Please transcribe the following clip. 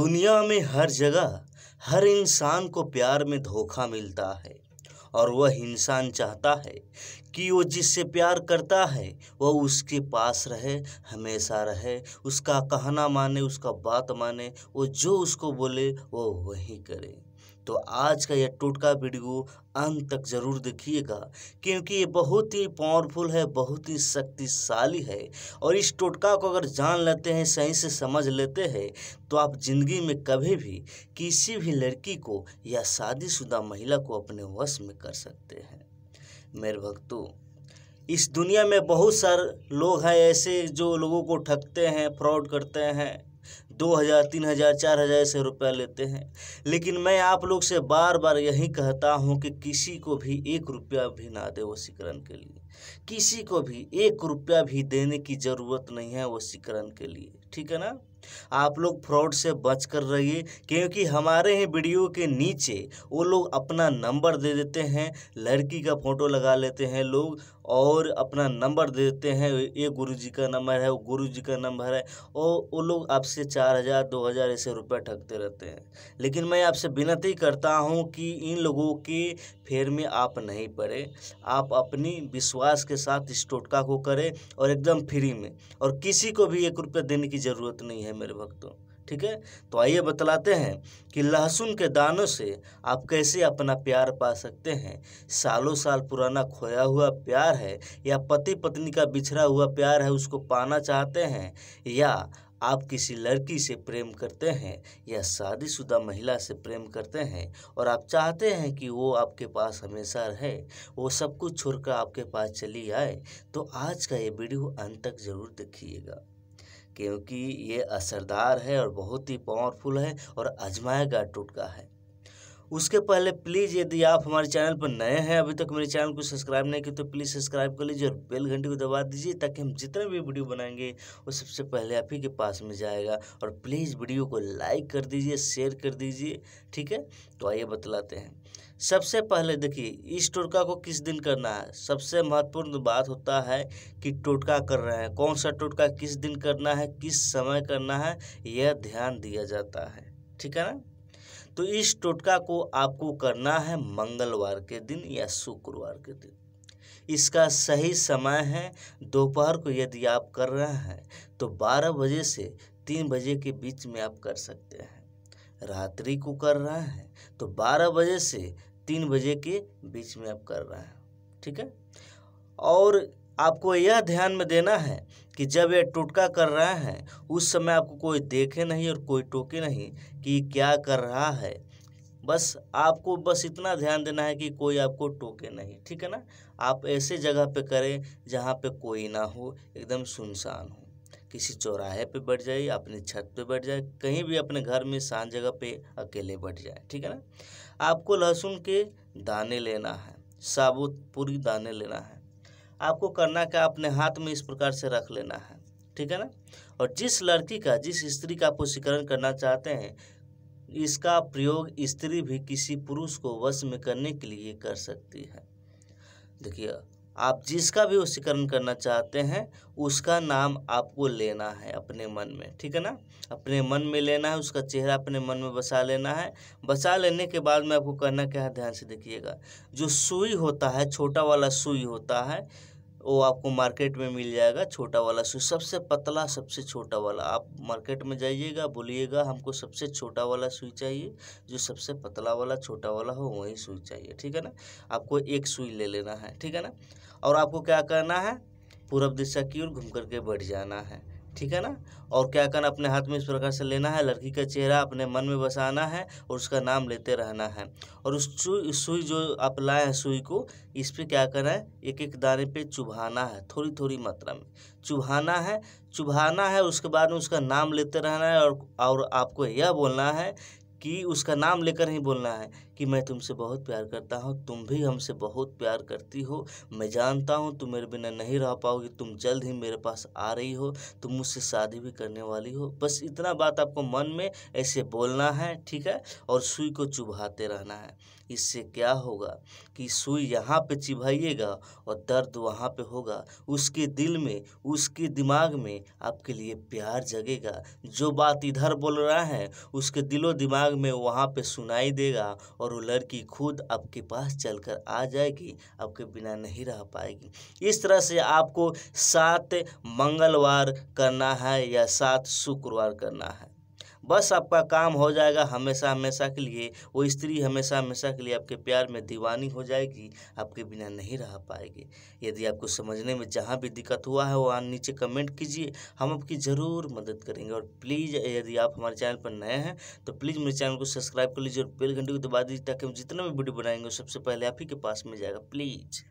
दुनिया में हर जगह हर इंसान को प्यार में धोखा मिलता है और वह इंसान चाहता है कि वो जिससे प्यार करता है वह उसके पास रहे हमेशा रहे उसका कहना माने उसका बात माने वो जो उसको बोले वो वही करे तो आज का यह टोटका वीडियो अंत तक ज़रूर देखिएगा क्योंकि ये बहुत ही पावरफुल है बहुत ही शक्तिशाली है और इस टोटका को अगर जान लेते हैं सही से समझ लेते हैं तो आप ज़िंदगी में कभी भी किसी भी लड़की को या शादीशुदा महिला को अपने वश में कर सकते हैं मेरे भक्तों इस दुनिया में बहुत सारे लोग हैं ऐसे जो लोगों को ठगते हैं फ्रॉड करते हैं दो हज़ार तीन हज़ार चार हज़ार ऐसे रुपया लेते हैं लेकिन मैं आप लोग से बार बार यही कहता हूँ कि किसी को भी एक रुपया भी ना दे वसीकरण के लिए किसी को भी एक रुपया भी देने की ज़रूरत नहीं है वसीकरण के लिए ठीक है ना आप लोग फ्रॉड से बच कर रहिए क्योंकि हमारे ही वीडियो के नीचे वो लोग अपना नंबर दे देते हैं लड़की का फ़ोटो लगा लेते हैं लोग और अपना नंबर दे देते हैं ये गुरु जी का नंबर है वो गुरु जी का नंबर है और वो लोग आपसे चार हज़ार दो हज़ार ऐसे रुपये ठगते रहते हैं लेकिन मैं आपसे विनती करता हूँ कि इन लोगों के फेर में आप नहीं पड़े आप अपनी विश्वास के साथ इस टोटका को करें और एकदम फ्री में और किसी को भी एक रुपये देने की ज़रूरत नहीं है मेरे भक्तों ठीक है तो आइए बतलाते हैं कि लहसुन के दानों से आप कैसे अपना प्यार पा सकते हैं सालों साल पुराना खोया हुआ प्यार है या पति पत्नी का बिछड़ा हुआ प्यार है उसको पाना चाहते हैं या आप किसी लड़की से प्रेम करते हैं या शादीशुदा महिला से प्रेम करते हैं और आप चाहते हैं कि वो आपके पास हमेशा रहे वो सब कुछ छोड़कर आपके पास चली आए तो आज का ये वीडियो अंत तक ज़रूर देखिएगा क्योंकि ये असरदार है और बहुत ही पावरफुल है और अजमाएगा टूटका है उसके पहले प्लीज़ यदि आप हमारे चैनल पर नए हैं अभी तक मेरे चैनल को सब्सक्राइब नहीं किया तो प्लीज़ सब्सक्राइब कर लीजिए और बेल घंटी को दबा दीजिए ताकि हम जितने भी वीडियो बनाएंगे वो सबसे पहले आप ही के पास में जाएगा और प्लीज़ वीडियो को लाइक कर दीजिए शेयर कर दीजिए ठीक है तो आइए बतलाते हैं सबसे पहले देखिए इस टोटका को किस दिन करना है सबसे महत्वपूर्ण बात होता है कि टोटका कर रहे हैं कौन सा टोटका किस दिन करना है किस समय करना है यह ध्यान दिया जाता है ठीक है ना तो इस टोटका को आपको करना है मंगलवार के दिन या शुक्रवार के दिन इसका सही समय है दोपहर को यदि आप कर रहे हैं तो 12 बजे से 3 बजे के बीच में आप कर सकते हैं रात्रि को कर रहे हैं तो 12 बजे से 3 बजे के बीच में आप कर रहे हैं ठीक है और आपको यह ध्यान में देना है कि जब ये टुटका कर रहे हैं उस समय आपको कोई देखे नहीं और कोई टोके नहीं कि क्या कर रहा है बस आपको बस इतना ध्यान देना है कि कोई आपको टोके नहीं ठीक है ना आप ऐसे जगह पे करें जहाँ पे कोई ना हो एकदम सुनसान हो किसी चौराहे पे बैठ जाए अपनी छत पे बैठ जाए कहीं भी अपने घर में शान जगह पे अकेले बैठ जाए ठीक है ना आपको लहसुन के दाने लेना है साबुत पूरी दाने लेना है आपको करना क्या अपने हाथ में इस प्रकार से रख लेना है ठीक है ना और जिस लड़की का जिस स्त्री का पुष्टिकरण करना चाहते हैं इसका प्रयोग स्त्री भी किसी पुरुष को वश में करने के लिए कर सकती है देखिए आप जिसका भी वशीकरण करना चाहते हैं उसका नाम आपको लेना है अपने मन में ठीक है ना अपने मन में लेना है उसका चेहरा अपने मन में बसा लेना है बसा लेने के बाद में आपको करना क्या है ध्यान से देखिएगा जो सुई होता है छोटा वाला सुई होता है वो आपको मार्केट में मिल जाएगा छोटा वाला सूज सबसे पतला सबसे छोटा वाला आप मार्केट में जाइएगा बोलिएगा हमको सबसे छोटा वाला सुई चाहिए जो सबसे पतला वाला छोटा वाला हो वही सुई चाहिए ठीक है ना आपको एक सुई ले लेना है ठीक है ना और आपको क्या करना है पूरब दिशा की ओर घूम करके बैठ जाना है ठीक है ना और क्या करना अपने हाथ में इस प्रकार से लेना है लड़की का चेहरा अपने मन में बसाना है और उसका नाम लेते रहना है और उस सुई सुई जो आप लाए हैं सुई को इस पर क्या करना है एक एक दाने पे चुभाना है थोड़ी थोड़ी मात्रा में चुभाना है चुभाना है उसके बाद में उसका नाम लेते रहना है और और आपको यह बोलना है कि उसका नाम लेकर ही बोलना है कि मैं तुमसे बहुत प्यार करता हूँ तुम भी हमसे बहुत प्यार करती हो मैं जानता हूँ तुम मेरे बिना नहीं रह पाओगी तुम जल्द ही मेरे पास आ रही हो तुम मुझसे शादी भी करने वाली हो बस इतना बात आपको मन में ऐसे बोलना है ठीक है और सुई को चुभाते रहना है इससे क्या होगा कि सुई यहाँ पे चिभाइएगा और दर्द वहाँ पे होगा उसके दिल में उसके दिमाग में आपके लिए प्यार जगेगा जो बात इधर बोल रहा है उसके दिलो दिमाग दिमाग में वहाँ पे सुनाई देगा और वो लड़की खुद आपके पास चलकर आ जाएगी आपके बिना नहीं रह पाएगी इस तरह से आपको सात मंगलवार करना है या सात शुक्रवार करना है बस आपका काम हो जाएगा हमेशा हमेशा के लिए वो स्त्री हमेशा हमेशा के लिए आपके प्यार में दीवानी हो जाएगी आपके बिना नहीं रह पाएगी यदि आपको समझने में जहाँ भी दिक्कत हुआ है वहाँ नीचे कमेंट कीजिए हम आपकी ज़रूर मदद करेंगे और प्लीज़ यदि आप हमारे चैनल पर नए हैं तो प्लीज़ मेरे चैनल को सब्सक्राइब कर लीजिए और बेल घंटे को दबा दीजिए ताकि हम जितना भी वीडियो बनाएंगे सबसे पहले आप ही के पास में जाएगा प्लीज़